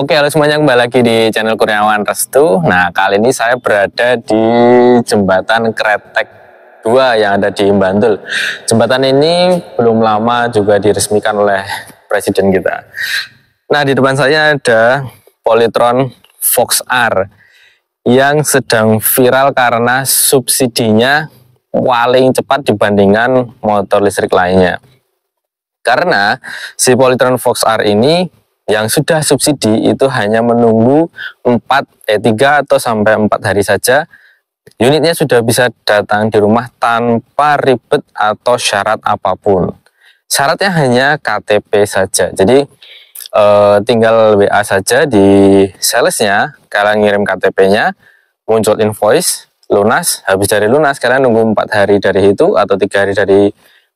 Oke, halo semuanya kembali lagi di channel Kurniawan Restu. Nah, kali ini saya berada di jembatan Kretek 2 yang ada di Bantul. Jembatan ini belum lama juga diresmikan oleh presiden kita. Nah, di depan saya ada Polytron Fox R yang sedang viral karena subsidinya paling cepat dibandingkan motor listrik lainnya. Karena si Polytron Fox R ini yang sudah subsidi itu hanya menunggu 4 eh 3 atau sampai 4 hari saja unitnya sudah bisa datang di rumah tanpa ribet atau syarat apapun. Syaratnya hanya KTP saja. Jadi eh, tinggal WA saja di salesnya, kalian ngirim KTP-nya, muncul invoice, lunas, habis dari lunas kalian nunggu 4 hari dari itu atau tiga hari dari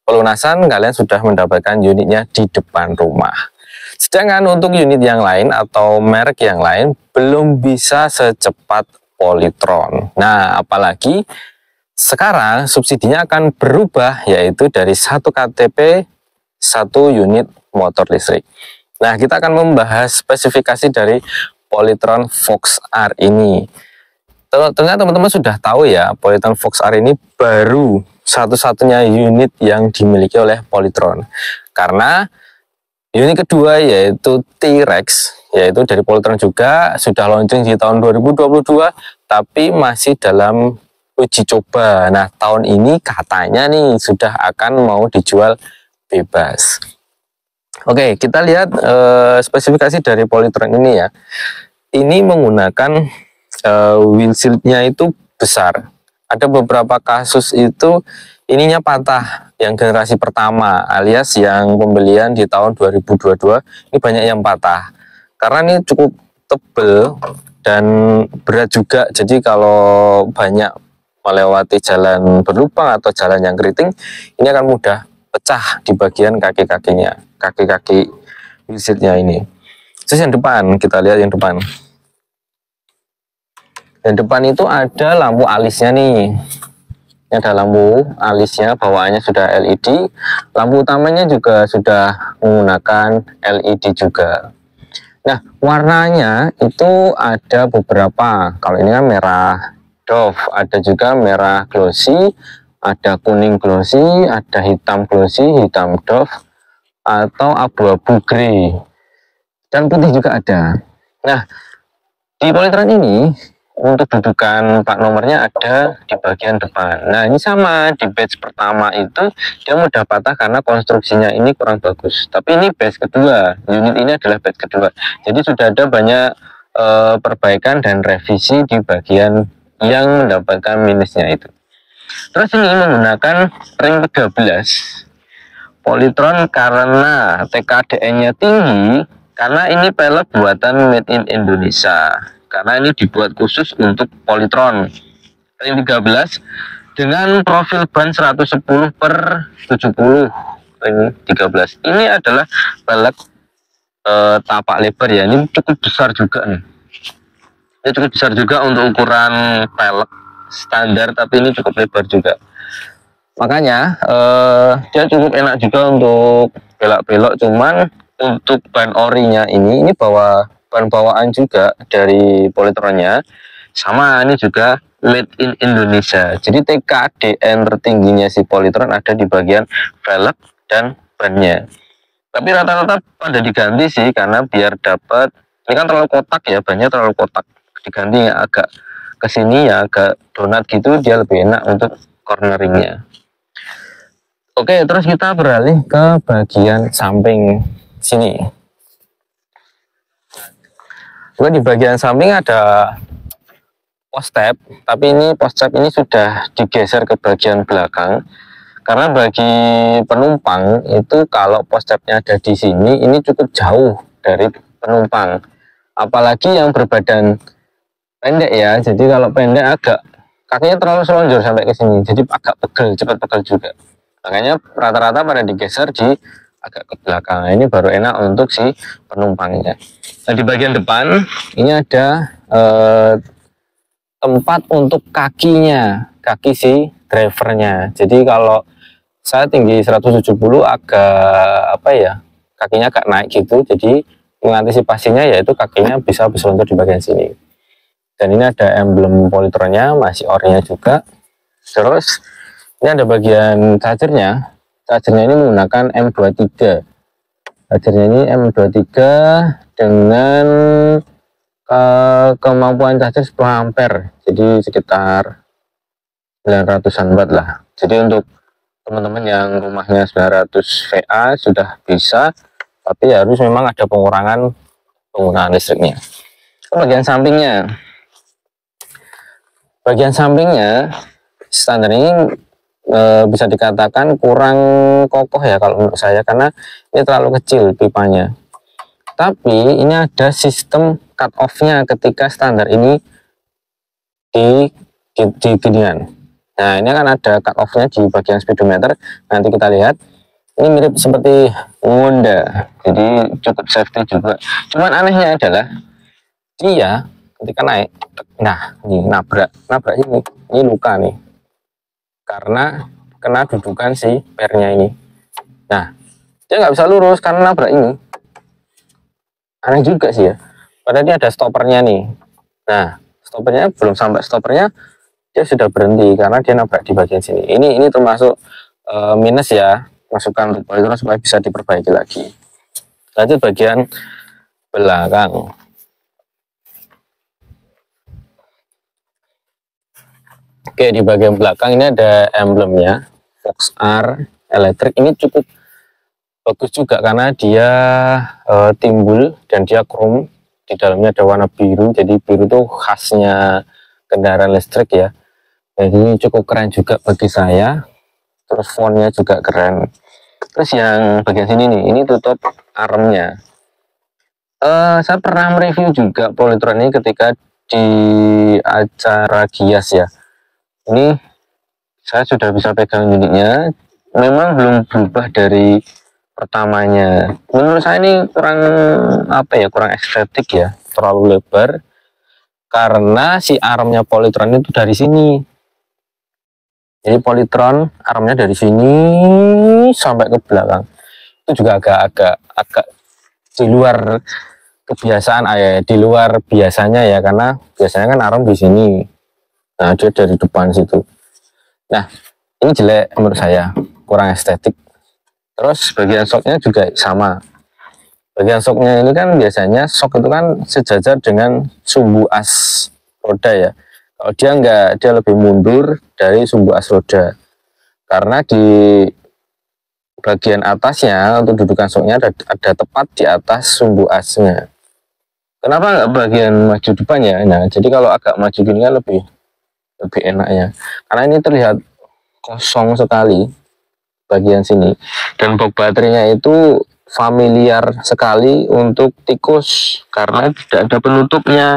pelunasan kalian sudah mendapatkan unitnya di depan rumah. Sedangkan untuk unit yang lain atau merek yang lain belum bisa secepat Polytron. Nah, apalagi sekarang subsidinya akan berubah yaitu dari satu KTP satu unit motor listrik. Nah, kita akan membahas spesifikasi dari Polytron Fox R ini. Ternyata teman-teman sudah tahu ya, Polytron Fox R ini baru satu-satunya unit yang dimiliki oleh Polytron. Karena ini kedua yaitu T-Rex, yaitu dari Poltron juga sudah launching di tahun 2022, tapi masih dalam uji coba. Nah, tahun ini katanya nih sudah akan mau dijual bebas. Oke, kita lihat e, spesifikasi dari Poltron ini ya. Ini menggunakan e, windshield-nya itu besar. Ada beberapa kasus itu ininya patah yang generasi pertama alias yang pembelian di tahun 2022 ini banyak yang patah karena ini cukup tebel dan berat juga jadi kalau banyak melewati jalan berlubang atau jalan yang keriting ini akan mudah pecah di bagian kaki-kakinya kaki-kaki wheelsetnya ini terus yang depan kita lihat yang depan yang depan itu ada lampu alisnya nih ini ada lampu alisnya bawaannya sudah LED lampu utamanya juga sudah menggunakan LED juga nah warnanya itu ada beberapa kalau ini kan merah Dove ada juga merah glossy ada kuning glossy ada hitam glossy hitam Dove atau abu-abu grey dan putih juga ada nah di Polytron ini untuk eh, dudukan pak nomornya ada di bagian depan. Nah ini sama di batch pertama itu dia mudah patah karena konstruksinya ini kurang bagus. Tapi ini batch kedua, unit ini adalah batch kedua. Jadi sudah ada banyak e, perbaikan dan revisi di bagian yang mendapatkan minusnya itu. Terus ini menggunakan ring 13 politron karena TKDN-nya tinggi karena ini pelek buatan made in Indonesia karena ini dibuat khusus untuk Polytron ring 13 dengan profil ban 110 per 70 ring 13 ini adalah balak e, eh, tapak lebar ya ini cukup besar juga nih ini cukup besar juga untuk ukuran pelek standar tapi ini cukup lebar juga makanya e, dia cukup enak juga untuk belok-belok cuman untuk ban orinya ini ini bawa ban bawaan juga dari Politronnya sama ini juga made in Indonesia jadi TKDN tertingginya si Politron ada di bagian velg dan bannya tapi rata-rata pada diganti sih karena biar dapat ini kan terlalu kotak ya bannya terlalu kotak diganti yang agak kesini ya agak donat gitu dia lebih enak untuk corneringnya oke terus kita beralih ke bagian samping sini juga di bagian samping ada post step tapi ini post step ini sudah digeser ke bagian belakang karena bagi penumpang itu kalau post stepnya ada di sini ini cukup jauh dari penumpang apalagi yang berbadan pendek ya jadi kalau pendek agak kakinya terlalu selonjor sampai ke sini jadi agak pegel cepat pegel juga makanya rata-rata pada digeser di agak ke belakang nah, ini baru enak untuk si penumpangnya Nah, di bagian depan ini ada eh, tempat untuk kakinya, kaki si drivernya. Jadi kalau saya tinggi 170 agak apa ya, kakinya agak naik gitu. Jadi mengantisipasinya yaitu kakinya bisa berseluntur di bagian sini. Dan ini ada emblem politronnya, masih orinya juga. Terus ini ada bagian chargernya. Chargernya ini menggunakan M23 Wajarnya ini M23 dengan ke eh, kemampuan charger 10 ampere jadi sekitar 900an watt lah jadi untuk teman-teman yang rumahnya 900 VA sudah bisa tapi harus memang ada pengurangan penggunaan listriknya ke bagian sampingnya bagian sampingnya standar ini e, bisa dikatakan kurang kokoh ya kalau menurut saya karena ini terlalu kecil pipanya tapi ini ada sistem cut off-nya ketika standar ini di di, di Nah, ini kan ada cut off-nya di bagian speedometer. Nanti kita lihat. Ini mirip seperti Honda. Jadi cukup safety juga. Cuman anehnya adalah dia ketika naik, nah, ini nabrak, nabrak ini, ini luka nih karena kena dudukan si pernya ini. Nah, dia nggak bisa lurus karena nabrak ini. Aneh juga sih ya. Padahal ini ada stoppernya nih. Nah, stoppernya belum sampai stoppernya dia sudah berhenti karena dia nabrak di bagian sini. Ini ini termasuk e, minus ya. Masukkan untuk supaya bisa diperbaiki lagi. Lanjut bagian belakang. Oke, di bagian belakang ini ada emblemnya. Fox R Electric. ini cukup bagus juga karena dia e, timbul dan dia chrome. Di dalamnya ada warna biru, jadi biru itu khasnya kendaraan listrik ya. Jadi ini cukup keren juga bagi saya. Terus fontnya juga keren. Terus yang bagian sini nih, ini tutup armnya. Uh, saya pernah mereview juga Polytron ini ketika di acara Gias ya ini saya sudah bisa pegang unitnya memang belum berubah dari pertamanya menurut saya ini kurang apa ya kurang estetik ya terlalu lebar karena si armnya politron itu dari sini jadi politron armnya dari sini sampai ke belakang itu juga agak-agak agak di luar kebiasaan ayah. Eh, di luar biasanya ya karena biasanya kan arm di sini nah dia dari depan situ nah ini jelek menurut saya kurang estetik terus bagian soknya juga sama bagian soknya ini kan biasanya sok itu kan sejajar dengan sumbu as roda ya kalau dia enggak dia lebih mundur dari sumbu as roda karena di bagian atasnya untuk dudukan soknya ada, ada tepat di atas sumbu asnya kenapa enggak bagian maju depannya? nah jadi kalau agak maju gini kan lebih lebih enak karena ini terlihat kosong sekali bagian sini dan box baterainya itu familiar sekali untuk tikus karena tidak ada penutupnya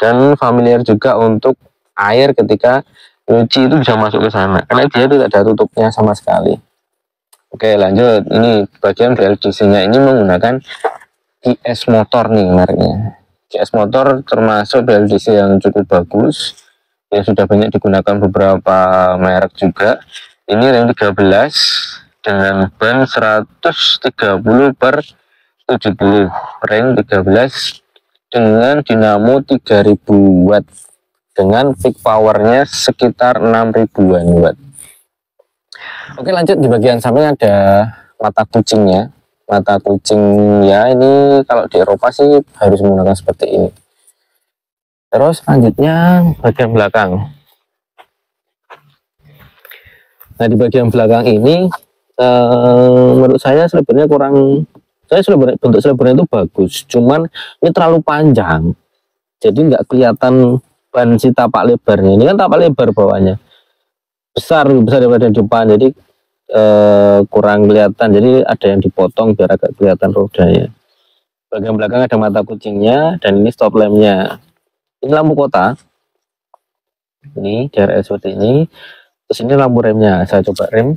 dan familiar juga untuk air ketika nyuci itu bisa masuk ke sana karena dia tidak ada tutupnya sama sekali oke lanjut ini bagian BLDC nya ini menggunakan IS motor nih mereknya IS motor termasuk BLDC yang cukup bagus yang sudah banyak digunakan beberapa merek juga ini ring 13 dengan ban 130 per 70 ring 13 dengan dinamo 3000 watt dengan peak powernya sekitar 6000 watt oke lanjut di bagian samping ada mata kucingnya mata kucing ya ini kalau di Eropa sih harus menggunakan seperti ini terus selanjutnya bagian belakang nah di bagian belakang ini eh, menurut saya selebarnya kurang saya selebar, bentuk selebarnya itu bagus cuman ini terlalu panjang jadi nggak kelihatan ban si tapak lebarnya ini kan tapak lebar bawahnya besar lebih besar daripada depan jadi eh, kurang kelihatan jadi ada yang dipotong biar agak kelihatan rodanya bagian belakang ada mata kucingnya dan ini stop lampnya ini lampu kota ini DRL seperti ini terus ini lampu remnya saya coba rem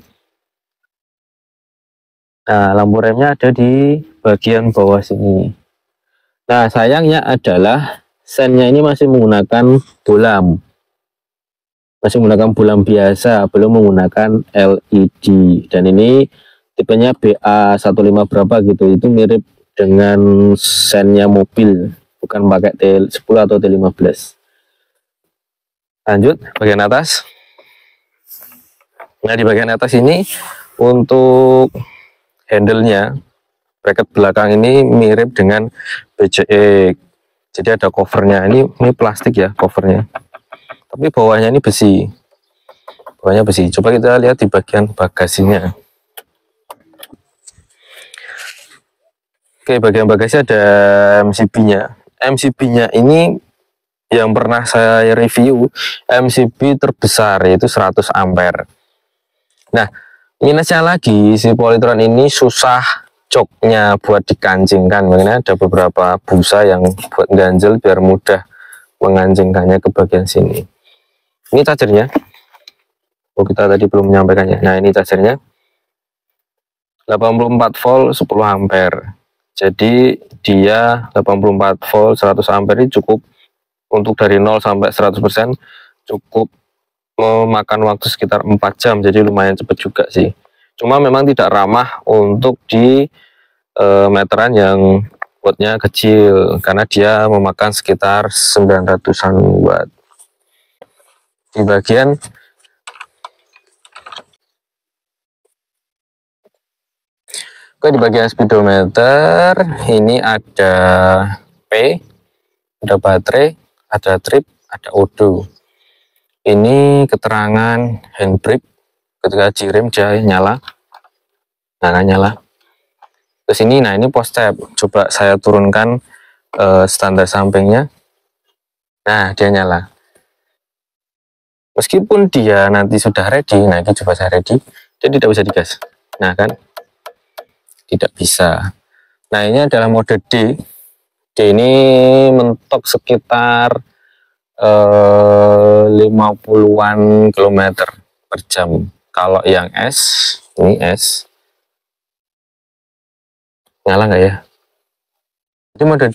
nah lampu remnya ada di bagian bawah sini nah sayangnya adalah sennya ini masih menggunakan bulam, masih menggunakan bulam biasa belum menggunakan LED dan ini tipenya BA15 berapa gitu itu mirip dengan sennya mobil bukan pakai T10 atau T15 lanjut bagian atas nah di bagian atas ini untuk handle-nya bracket belakang ini mirip dengan BCE jadi ada covernya ini ini plastik ya covernya tapi bawahnya ini besi bawahnya besi coba kita lihat di bagian bagasinya oke bagian bagasi ada MCB nya MCB-nya ini yang pernah saya review MCB terbesar yaitu 100 ampere. Nah, minusnya lagi si Polytron ini susah joknya buat dikancingkan makanya ada beberapa busa yang buat ganjel biar mudah mengancingkannya ke bagian sini. Ini chargernya. Oh, kita tadi belum menyampaikannya. Nah, ini chargernya. 84 volt 10 ampere. Jadi dia 84 volt 100 ampere ini cukup untuk dari 0 sampai 100% cukup memakan waktu sekitar 4 jam jadi lumayan cepat juga sih cuma memang tidak ramah untuk di e, meteran yang buatnya kecil karena dia memakan sekitar 900an watt di bagian Oke di bagian speedometer ini ada P, ada baterai, ada trip, ada odo. Ini keterangan handbrake ketika jirim dia nyala. Nah, nyala. Terus ini, nah ini post tab. Coba saya turunkan uh, standar sampingnya. Nah, dia nyala. Meskipun dia nanti sudah ready, nah ini coba saya ready, jadi tidak bisa digas. Nah kan, tidak bisa. Nah ini adalah mode D. D ini mentok sekitar eh, 50-an kilometer per jam. Kalau yang S, ini S. Ngalah nggak ya? Ini mode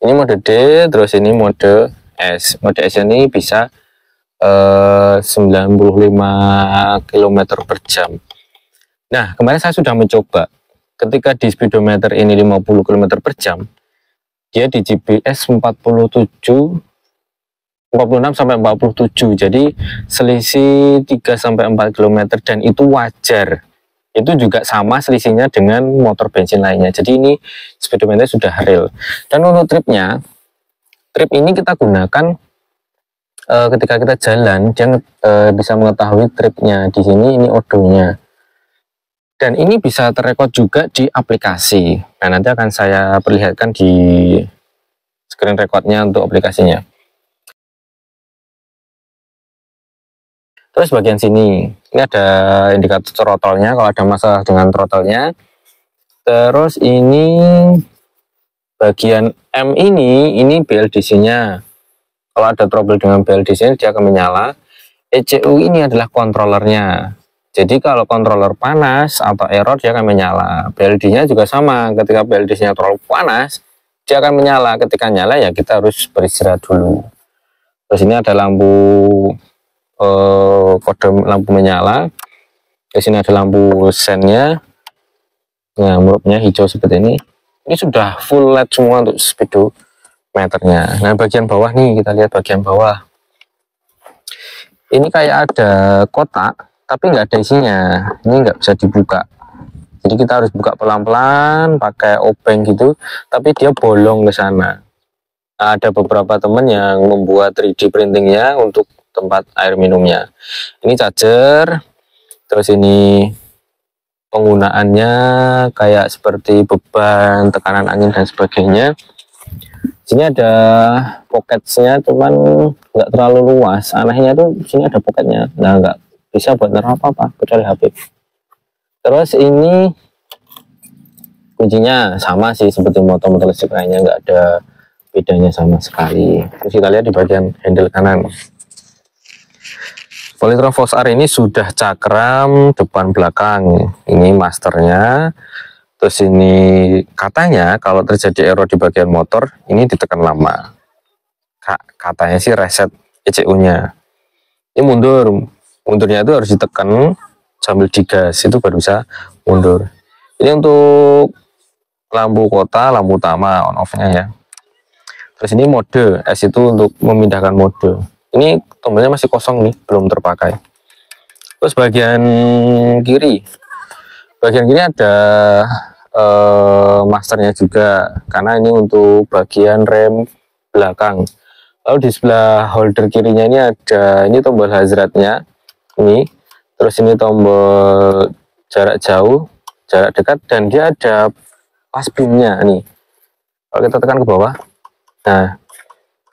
ini mode D, terus ini mode S. Mode S ini bisa eh, 95 km per jam. Nah, kemarin saya sudah mencoba ketika di speedometer ini 50 km per jam dia di GPS 47 46 sampai 47 jadi selisih 3 sampai 4 km dan itu wajar itu juga sama selisihnya dengan motor bensin lainnya jadi ini speedometer sudah real dan untuk tripnya trip ini kita gunakan eh, ketika kita jalan dia eh, bisa mengetahui tripnya di sini ini odonya dan ini bisa terekod juga di aplikasi nah nanti akan saya perlihatkan di screen recordnya untuk aplikasinya terus bagian sini ini ada indikator throttle kalau ada masalah dengan throttle terus ini bagian M ini ini BLDC-nya kalau ada trouble dengan BLDC nya dia akan menyala ECU ini adalah kontrolernya jadi kalau controller panas atau error dia akan menyala. PLD-nya juga sama. Ketika PLD-nya terlalu panas, dia akan menyala. Ketika nyala ya kita harus beristirahat dulu. Terus ini ada lampu eh, kode lampu menyala. Di sini ada lampu sennya. Nah, murupnya hijau seperti ini. Ini sudah full LED semua untuk speedometernya. Nah, bagian bawah nih kita lihat bagian bawah. Ini kayak ada kotak tapi nggak ada isinya ini nggak bisa dibuka jadi kita harus buka pelan-pelan pakai obeng gitu tapi dia bolong ke sana ada beberapa teman yang membuat 3D printingnya untuk tempat air minumnya ini charger terus ini penggunaannya kayak seperti beban tekanan angin dan sebagainya sini ada pocketnya, cuman nggak terlalu luas anehnya tuh sini ada pocketnya nah nggak bisa buat naruh apa-apa kecuali Habib terus ini kuncinya sama sih seperti motor-motor listrik lainnya nggak ada bedanya sama sekali terus kita lihat di bagian handle kanan Force R ini sudah cakram depan belakang ini masternya terus ini katanya kalau terjadi error di bagian motor ini ditekan lama Kak, katanya sih reset ECU nya ini mundur mundurnya itu harus ditekan sambil digas itu baru bisa mundur ini untuk lampu kota lampu utama on off nya ya terus ini mode S itu untuk memindahkan mode ini tombolnya masih kosong nih belum terpakai terus bagian kiri bagian kiri ada eh, masternya juga karena ini untuk bagian rem belakang lalu di sebelah holder kirinya ini ada ini tombol hazardnya ini terus ini tombol jarak jauh jarak dekat dan dia ada pas beamnya nih kalau kita tekan ke bawah nah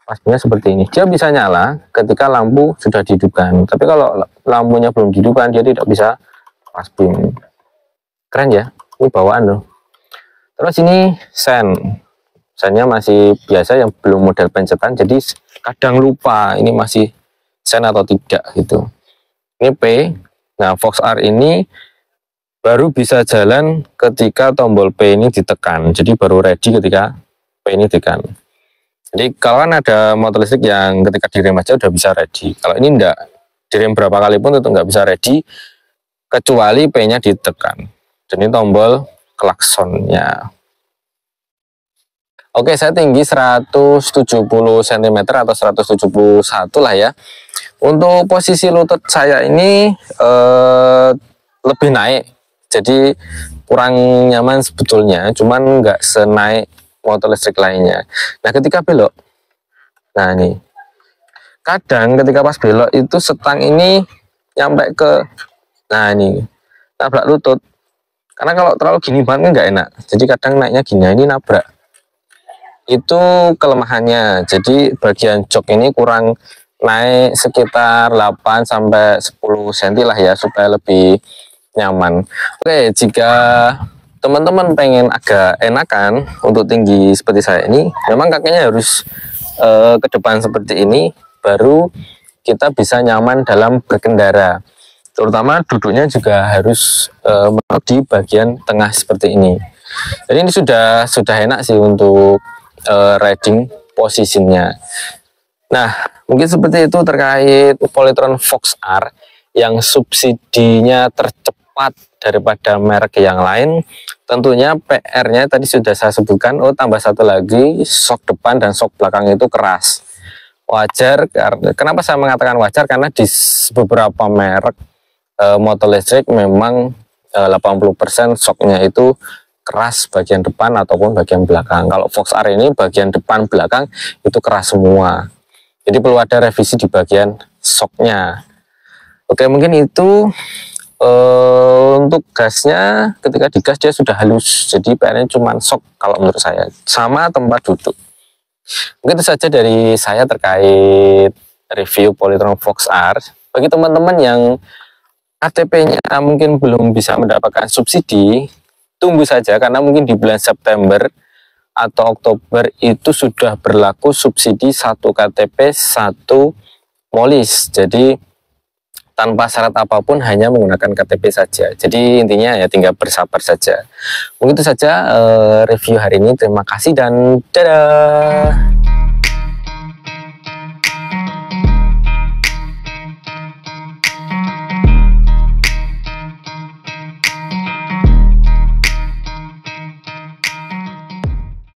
pas seperti ini dia bisa nyala ketika lampu sudah dihidupkan tapi kalau lampunya belum dihidupkan dia tidak bisa pas beam keren ya ini bawaan loh terus ini sen sennya masih biasa yang belum model pencetan jadi kadang lupa ini masih sen atau tidak gitu ini P nah Fox R ini baru bisa jalan ketika tombol P ini ditekan jadi baru ready ketika P ini ditekan jadi kalau kan ada motor listrik yang ketika direm aja udah bisa ready kalau ini enggak direm berapa kali pun tetap nggak bisa ready kecuali P nya ditekan jadi tombol klaksonnya Oke, saya tinggi 170 cm atau 171 lah ya. Untuk posisi lutut saya ini eh, lebih naik. Jadi kurang nyaman sebetulnya, cuman nggak senaik motor listrik lainnya. Nah, ketika belok. Nah, ini. Kadang ketika pas belok itu setang ini nyampe ke nah ini nabrak lutut. Karena kalau terlalu gini banget nggak enak. Jadi kadang naiknya gini, ini nabrak itu kelemahannya jadi bagian jok ini kurang naik sekitar 8 sampai 10 cm lah ya supaya lebih nyaman oke jika teman-teman pengen agak enakan untuk tinggi seperti saya ini memang kakinya harus eh, ke depan seperti ini baru kita bisa nyaman dalam berkendara terutama duduknya juga harus e, di bagian tengah seperti ini. Jadi ini sudah sudah enak sih untuk uh, eh, riding posisinya. Nah, mungkin seperti itu terkait Polytron Fox R yang subsidinya tercepat daripada merek yang lain. Tentunya PR-nya tadi sudah saya sebutkan, oh tambah satu lagi, shock depan dan shock belakang itu keras. Wajar, kenapa saya mengatakan wajar? Karena di beberapa merek e, motor listrik memang e, 80% shocknya itu keras bagian depan ataupun bagian belakang. Kalau Fox R ini bagian depan belakang itu keras semua. Jadi perlu ada revisi di bagian soknya. Oke, mungkin itu e, untuk gasnya ketika digas dia sudah halus. Jadi pr cuma sok kalau menurut saya. Sama tempat duduk. Mungkin itu saja dari saya terkait review Polytron Fox R. Bagi teman-teman yang ATP-nya mungkin belum bisa mendapatkan subsidi, tunggu saja karena mungkin di bulan September atau Oktober itu sudah berlaku subsidi satu KTP satu polis. Jadi tanpa syarat apapun hanya menggunakan KTP saja. Jadi intinya ya tinggal bersabar saja. Mungkin itu saja uh, review hari ini. Terima kasih dan dadah.